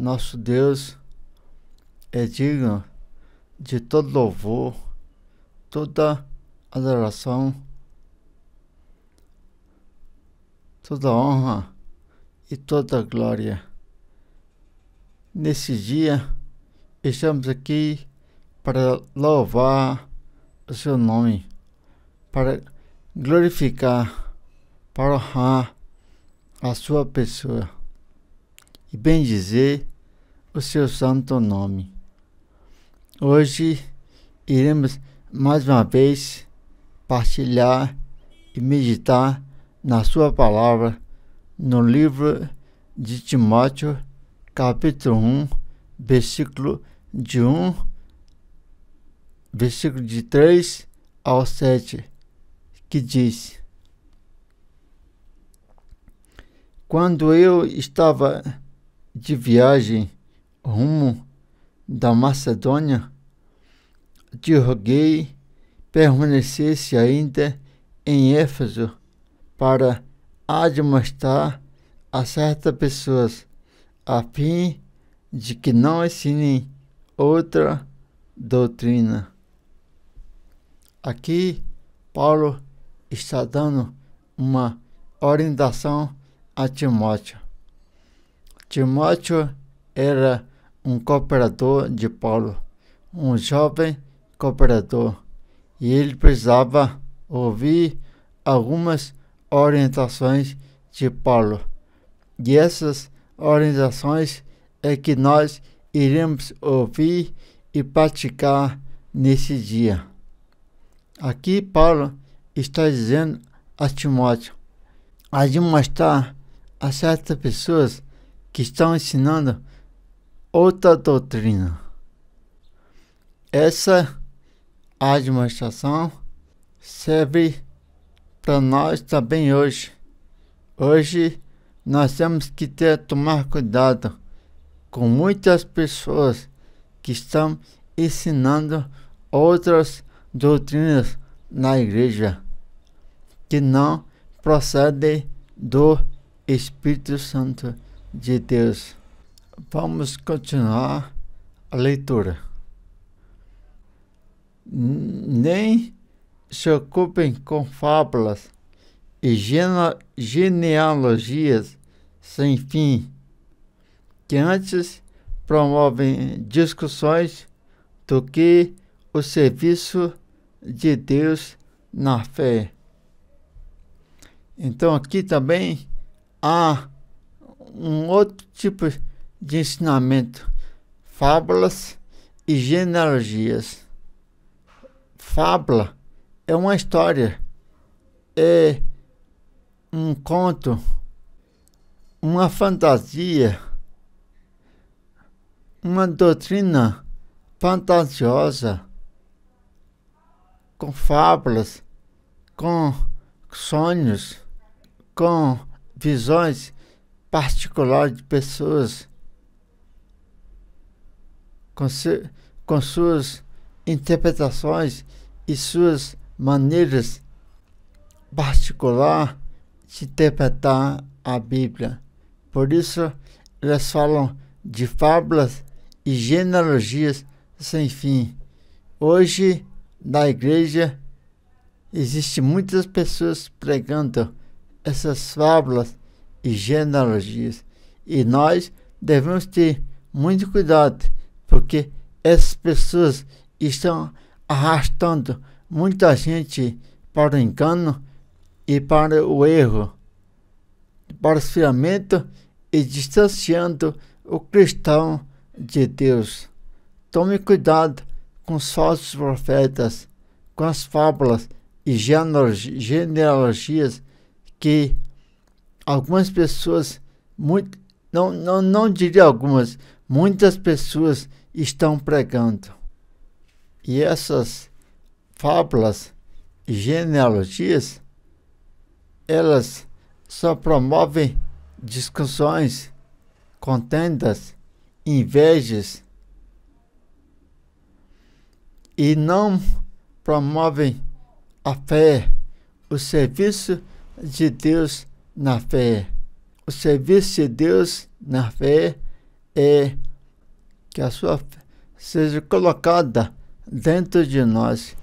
Nosso Deus é digno de todo louvor, toda adoração, toda honra e toda glória. Nesse dia, estamos aqui para louvar o seu nome, para glorificar, para honrar a sua pessoa e bendizer o seu santo nome. Hoje iremos mais uma vez partilhar e meditar na sua palavra no livro de Timóteo, capítulo 1, versículo de 1, versículo de 3 ao 7, que diz: Quando eu estava de viagem rumo da Macedônia, te roguei permanecesse ainda em Éfeso para admoestar a certas pessoas, a fim de que não ensinem outra doutrina. Aqui, Paulo está dando uma orientação a Timóteo. Timóteo era um cooperador de Paulo, um jovem cooperador, e ele precisava ouvir algumas orientações de Paulo. E essas orientações é que nós iremos ouvir e praticar nesse dia. Aqui Paulo está dizendo a Timóteo: demonstrar a certas pessoas que estão ensinando outra doutrina. Essa administração serve para nós também hoje. Hoje nós temos que ter tomar cuidado com muitas pessoas que estão ensinando outras doutrinas na igreja que não procedem do Espírito Santo de Deus. Vamos continuar a leitura. Nem se ocupem com fábulas e genealogias sem fim, que antes promovem discussões do que o serviço de Deus na fé. Então aqui também há um outro tipo de ensinamento, fábulas e genealogias. Fábula é uma história, é um conto, uma fantasia, uma doutrina fantasiosa, com fábulas, com sonhos, com visões particular de pessoas com, se, com suas interpretações e suas maneiras particular de interpretar a Bíblia. Por isso, elas falam de fábulas e genealogias sem fim. Hoje, na igreja, existem muitas pessoas pregando essas fábulas e genealogias. E nós devemos ter muito cuidado, porque essas pessoas estão arrastando muita gente para o engano e para o erro, para o esfriamento e distanciando o cristão de Deus. Tome cuidado com os falsos profetas, com as fábulas e genealogias que algumas pessoas, muito, não, não, não diria algumas, muitas pessoas estão pregando. E essas fábulas e genealogias, elas só promovem discussões, contendas, invejas e não promovem a fé, o serviço de Deus na fé. O serviço de Deus na fé é que a sua fé seja colocada dentro de nós,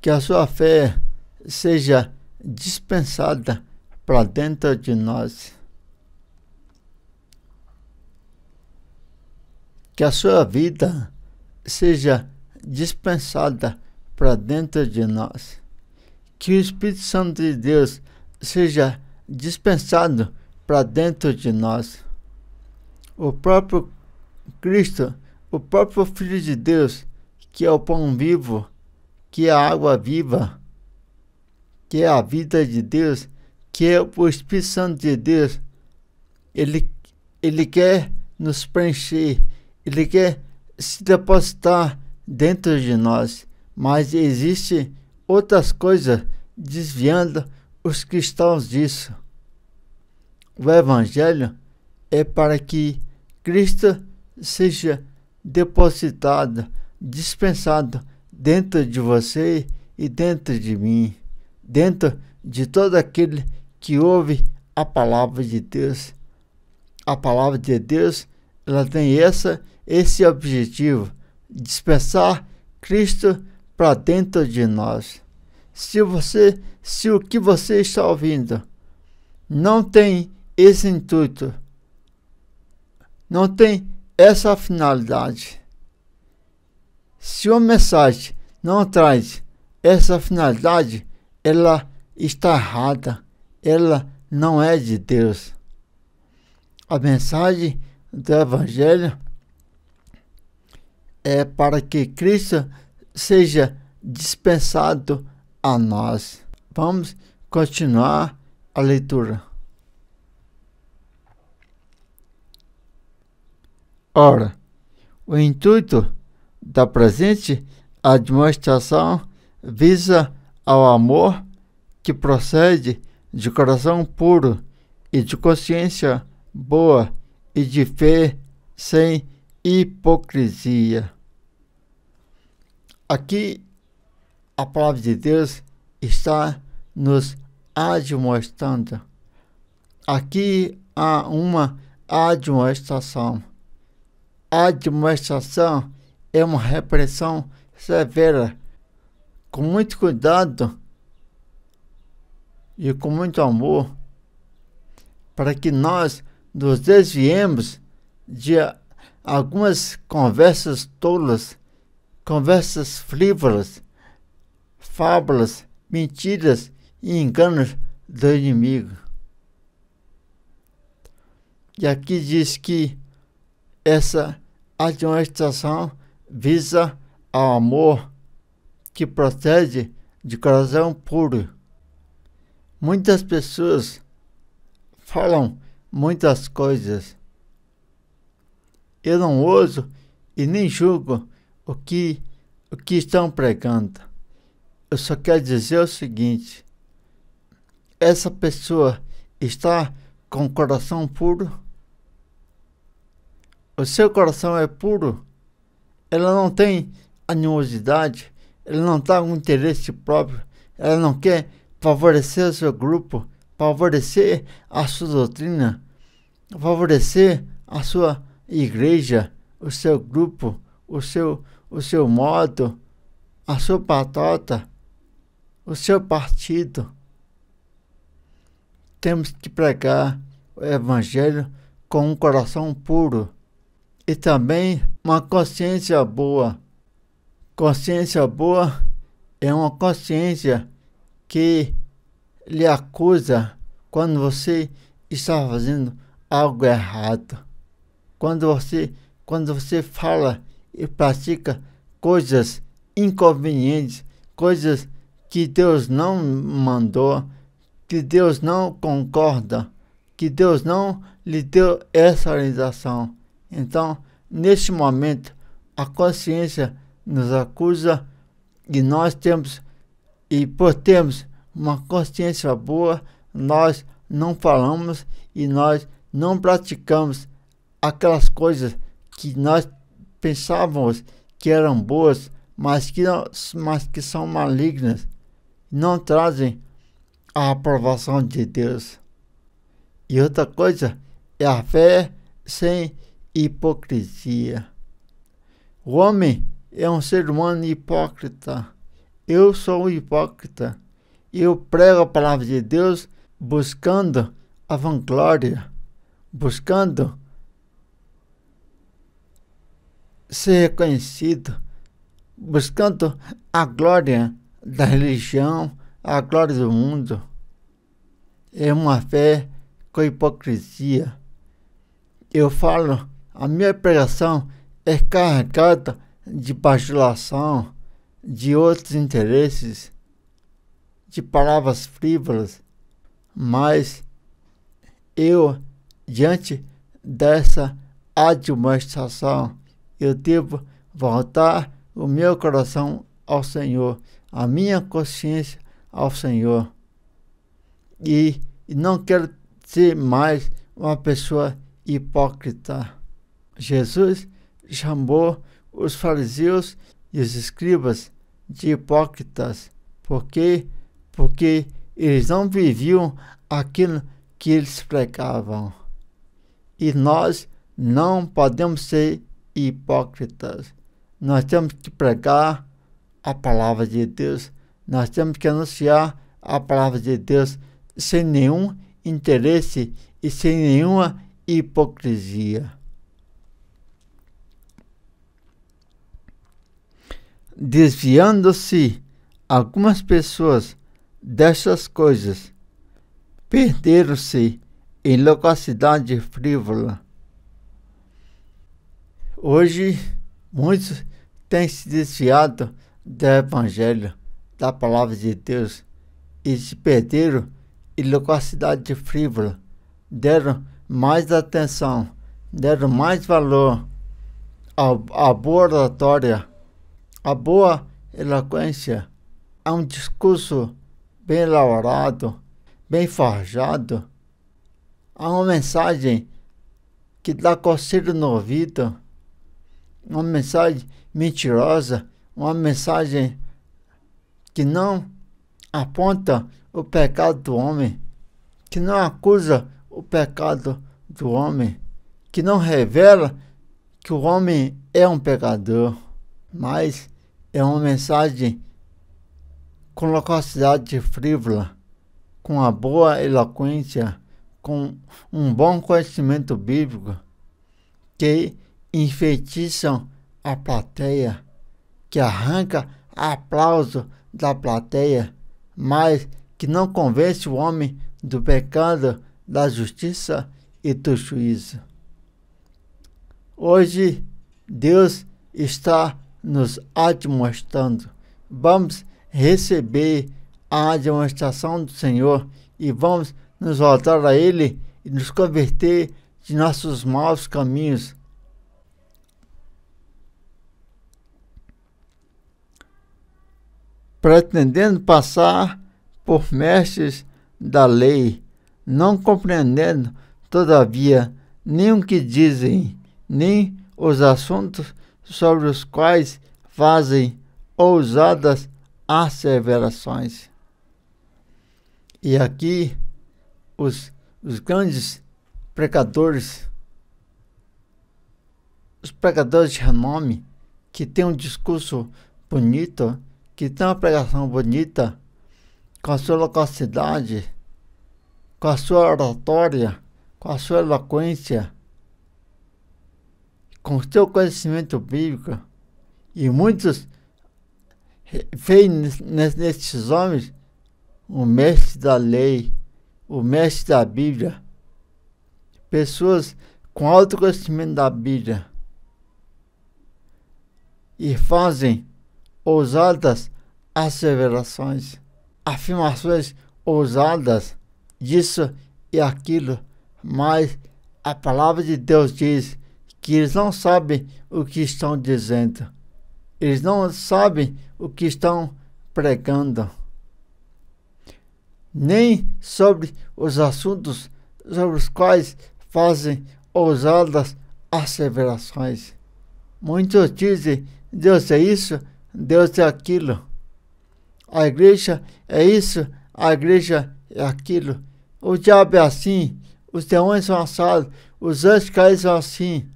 que a sua fé seja dispensada para dentro de nós. Que a sua vida seja dispensada para dentro de nós. Que o Espírito Santo de Deus seja dispensado para dentro de nós. O próprio Cristo, o próprio Filho de Deus, que é o pão vivo, que é a água viva, que é a vida de Deus, que é o Espírito Santo de Deus, ele, ele quer nos preencher, ele quer se depositar dentro de nós, mas existe outras coisas desviando os cristãos disso. O Evangelho é para que Cristo seja depositado, dispensado dentro de você e dentro de mim, dentro de todo aquele que ouve a palavra de Deus. A palavra de Deus, ela tem essa esse objetivo, dispensar Cristo para dentro de nós se você, se o que você está ouvindo não tem esse intuito, não tem essa finalidade. Se uma mensagem não traz essa finalidade, ela está errada, ela não é de Deus. A mensagem do Evangelho é para que Cristo seja dispensado a nós. Vamos continuar a leitura. Ora, o intuito da presente administração visa ao amor que procede de coração puro e de consciência boa e de fé sem hipocrisia. Aqui a palavra de Deus está nos admoestando. Aqui há uma admoestação. Admoestação é uma repressão severa. Com muito cuidado e com muito amor, para que nós nos desviemos de algumas conversas tolas, conversas frívolas fábulas, mentiras e enganos do inimigo. E aqui diz que essa administração visa ao amor que procede de coração puro. Muitas pessoas falam muitas coisas. Eu não ouso e nem julgo o que, o que estão pregando eu só quero dizer o seguinte: essa pessoa está com o coração puro? O seu coração é puro? Ela não tem animosidade? Ela não está com interesse próprio? Ela não quer favorecer o seu grupo? Favorecer a sua doutrina? Favorecer a sua igreja? O seu grupo? O seu, o seu modo? A sua patota? o seu partido. Temos que pregar o Evangelho com um coração puro e também uma consciência boa. Consciência boa é uma consciência que lhe acusa quando você está fazendo algo errado. Quando você, quando você fala e pratica coisas inconvenientes, coisas que Deus não mandou, que Deus não concorda, que Deus não lhe deu essa realização. Então, neste momento, a consciência nos acusa e nós temos, e por termos uma consciência boa, nós não falamos e nós não praticamos aquelas coisas que nós pensávamos que eram boas, mas que, mas que são malignas não trazem a aprovação de Deus. E outra coisa é a fé sem hipocrisia. O homem é um ser humano hipócrita. Eu sou hipócrita. Eu prego a palavra de Deus buscando a vanglória, buscando ser reconhecido, buscando a glória da religião à glória do mundo. É uma fé com hipocrisia. Eu falo, a minha pregação é carregada de bajulação, de outros interesses, de palavras frívolas, mas eu, diante dessa admoestação, eu devo voltar o meu coração ao Senhor a minha consciência ao Senhor. E não quero ser mais uma pessoa hipócrita. Jesus chamou os fariseus e os escribas de hipócritas. Por quê? Porque eles não viviam aquilo que eles pregavam. E nós não podemos ser hipócritas. Nós temos que pregar a palavra de Deus. Nós temos que anunciar a palavra de Deus sem nenhum interesse e sem nenhuma hipocrisia. Desviando-se algumas pessoas dessas coisas, perderam-se em locacidade frívola. Hoje, muitos têm se desviado do Evangelho, da Palavra de Deus, e se perderam e locuacidade frívola, deram mais atenção, deram mais valor à, à boa oratória, à boa eloquência, a um discurso bem elaborado, bem forjado, a uma mensagem que dá conselho no ouvido, uma mensagem mentirosa uma mensagem que não aponta o pecado do homem, que não acusa o pecado do homem, que não revela que o homem é um pecador, mas é uma mensagem com locuacidade frívola, com uma boa eloquência, com um bom conhecimento bíblico, que enfeitiçam a plateia que arranca aplauso da plateia, mas que não convence o homem do pecado, da justiça e do juízo. Hoje, Deus está nos admoestando. Vamos receber a demonstração do Senhor e vamos nos voltar a Ele e nos converter de nossos maus caminhos, pretendendo passar por mestres da lei, não compreendendo, todavia, nem o que dizem, nem os assuntos sobre os quais fazem ousadas asseverações. E aqui os, os grandes pregadores, os pregadores de renome, que têm um discurso bonito, que tem uma pregação bonita, com a sua locuacidade, com a sua oratória, com a sua eloquência, com o seu conhecimento bíblico. E muitos veem nesses homens o mestre da lei, o mestre da Bíblia, pessoas com alto conhecimento da Bíblia e fazem ousadas, asseverações, afirmações ousadas disso e aquilo, mas a palavra de Deus diz que eles não sabem o que estão dizendo. Eles não sabem o que estão pregando. Nem sobre os assuntos sobre os quais fazem ousadas asseverações. Muitos dizem: Deus é isso, Deus é aquilo. A igreja é isso, a igreja é aquilo. O diabo é assim, os demônios são assados, os anjos caídos são assim.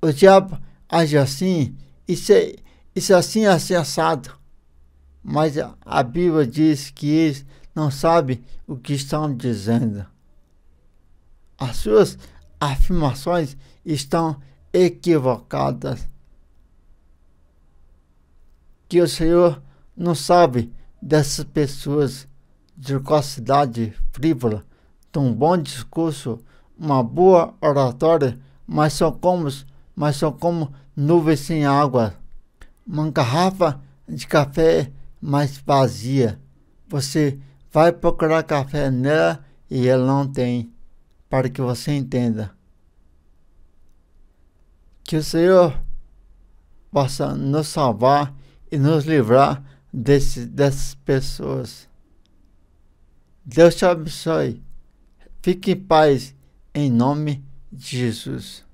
O diabo age assim, isso é, isso é assim, assim assado. Mas a Bíblia diz que eles não sabem o que estão dizendo. As suas afirmações estão equivocadas que o Senhor não sabe dessas pessoas de locuacidade frívola, de um bom discurso, uma boa oratória, mas são como, mas são como nuvens sem água, uma garrafa de café mais vazia. Você vai procurar café nela e ela não tem, para que você entenda. Que o Senhor possa nos salvar e nos livrar desse, dessas pessoas. Deus te abençoe. Fique em paz, em nome de Jesus.